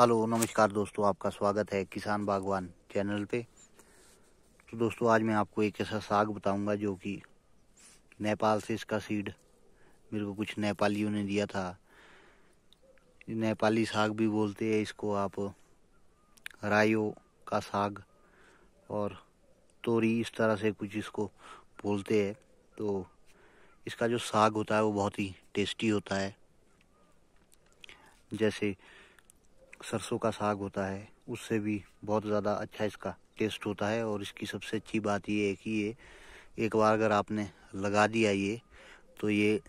hello नमस्कार दोस्तों आपका स्वागत है किसान बागवान चैनल पे तो दोस्तों आज मैं आपको एक ऐसा साग बताऊंगा जो कि नेपाल से इसका सीड मेरे को कुछ नेपालियों ने दिया था नेपाली साग भी बोलते हैं इसको आप रायो का साग और तोरी इस तरह से कुछ इसको बोलते हैं तो इसका जो साग होता है वो बहुत ही टेस्टी होता है जैसे सरसों का साग होता है उससे भी बहुत ज़्यादा अच्छा इसका टेस्ट होता है और इसकी सबसे अच्छी बात ये है कि ये एक बार अगर आपने लगा दिया ये तो ये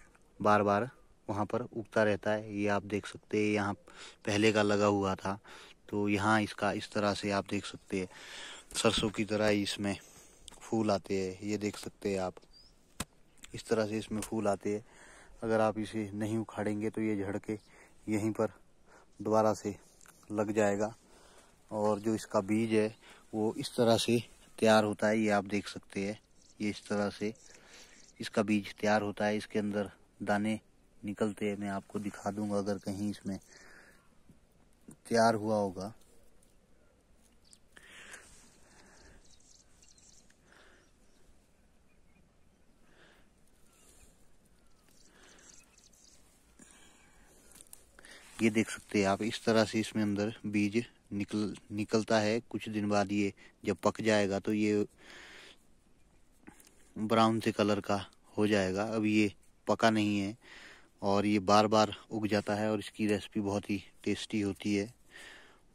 बार बार वहाँ पर उगता रहता है ये आप देख सकते हैं यहाँ पहले का लगा हुआ था तो यहाँ इसका इस तरह से आप देख सकते हैं सरसों की तरह ही इसमें फूल आते हैं ये देख सकते हैं आप इस तरह से इसमें फूल आते हैं अगर आप इसे नहीं उखाड़ेंगे तो ये झड़ के यहीं पर दोबारा से लग जाएगा और जो इसका बीज है वो इस तरह से तैयार होता है ये आप देख सकते हैं ये इस तरह से इसका बीज तैयार होता है इसके अंदर दाने निकलते हैं मैं आपको दिखा दूंगा अगर कहीं इसमें तैयार हुआ होगा ये देख सकते हैं आप इस तरह से इसमें अंदर बीज निकल निकलता है कुछ दिन बाद ये जब पक जाएगा तो ये ब्राउन से कलर का हो जाएगा अब ये पका नहीं है और ये बार बार उग जाता है और इसकी रेसिपी बहुत ही टेस्टी होती है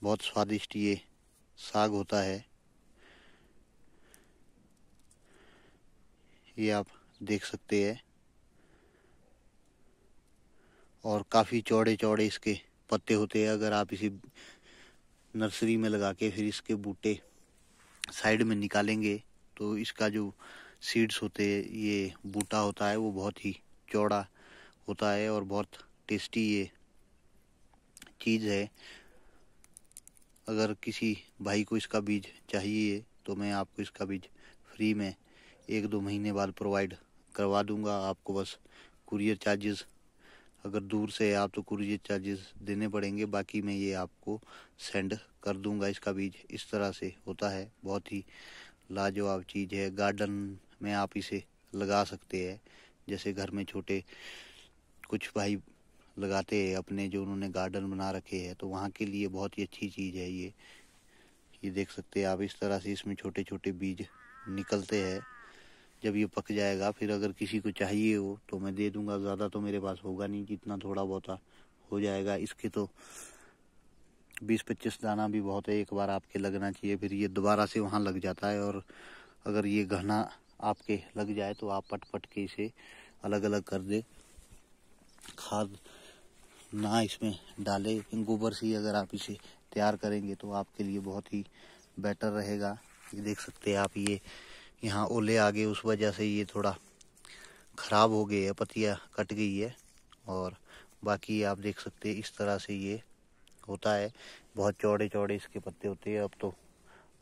बहुत स्वादिष्ट ये साग होता है ये आप देख सकते हैं और काफ़ी चौड़े चौड़े इसके पत्ते होते हैं अगर आप इसी नर्सरी में लगा के फिर इसके बूटे साइड में निकालेंगे तो इसका जो सीड्स होते हैं ये बूटा होता है वो बहुत ही चौड़ा होता है और बहुत टेस्टी ये चीज़ है अगर किसी भाई को इसका बीज चाहिए तो मैं आपको इसका बीज फ्री में एक दो महीने बाद प्रोवाइड करवा दूंगा आपको बस कुरियर चार्जेस अगर दूर से आप तो कुरियर चार्जेस देने पड़ेंगे बाकी मैं ये आपको सेंड कर दूंगा इसका बीज इस तरह से होता है बहुत ही लाजवाब चीज़ है गार्डन में आप इसे लगा सकते हैं जैसे घर में छोटे कुछ भाई लगाते हैं अपने जो उन्होंने गार्डन बना रखे हैं तो वहाँ के लिए बहुत ही अच्छी चीज़ है ये ये देख सकते हैं आप इस तरह से इसमें छोटे छोटे बीज निकलते हैं जब ये पक जाएगा फिर अगर किसी को चाहिए हो तो मैं दे दूंगा ज़्यादा तो मेरे पास होगा नहीं जितना थोड़ा बहुत हो जाएगा इसके तो बीस पच्चीस दाना भी बहुत है एक बार आपके लगना चाहिए फिर ये दोबारा से वहाँ लग जाता है और अगर ये घना आपके लग जाए तो आप पट पट के इसे अलग अलग कर दे खाद ना इसमें डाले लेकिन गोबर से ही अगर आप इसे तैयार करेंगे तो आपके लिए बहुत ही बेटर रहेगा देख सकते हैं आप ये यहाँ ओले आ गए उस वजह से ये थोड़ा ख़राब हो गए है पतिया कट गई है और बाकी आप देख सकते हैं इस तरह से ये होता है बहुत चौड़े चौड़े इसके पत्ते होते हैं अब तो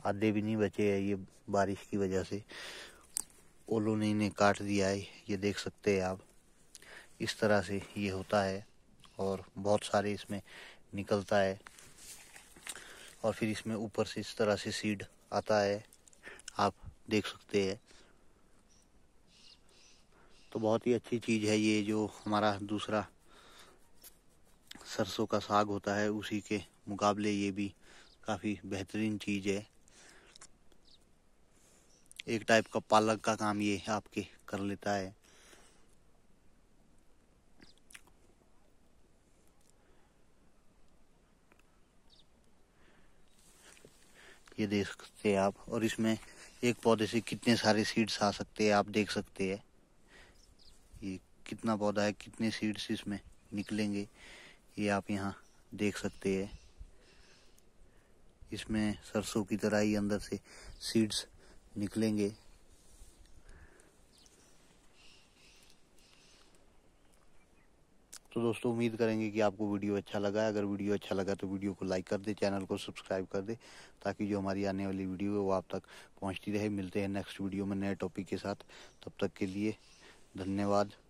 आधे भी नहीं बचे हैं ये बारिश की वजह से ओलों ने इन्हें काट दिया है ये देख सकते हैं आप इस तरह से ये होता है और बहुत सारे इसमें निकलता है और फिर इसमें ऊपर से इस तरह से सीड आता है आप देख सकते हैं तो बहुत ही अच्छी चीज़ है ये जो हमारा दूसरा सरसों का साग होता है उसी के मुकाबले ये भी काफ़ी बेहतरीन चीज़ है एक टाइप का पालक का काम ये आपके कर लेता है ये देख सकते हैं आप और इसमें एक पौधे से कितने सारे सीड्स आ सकते हैं आप देख सकते हैं ये कितना पौधा है कितने सीड्स इसमें निकलेंगे ये आप यहाँ देख सकते हैं इसमें सरसों की तरह ही अंदर से सीड्स निकलेंगे तो दोस्तों उम्मीद करेंगे कि आपको वीडियो अच्छा लगा है अगर वीडियो अच्छा लगा तो वीडियो को लाइक कर दे चैनल को सब्सक्राइब कर दे ताकि जो हमारी आने वाली वीडियो है वो आप तक पहुँचती रहे मिलते हैं नेक्स्ट वीडियो में नए टॉपिक के साथ तब तक के लिए धन्यवाद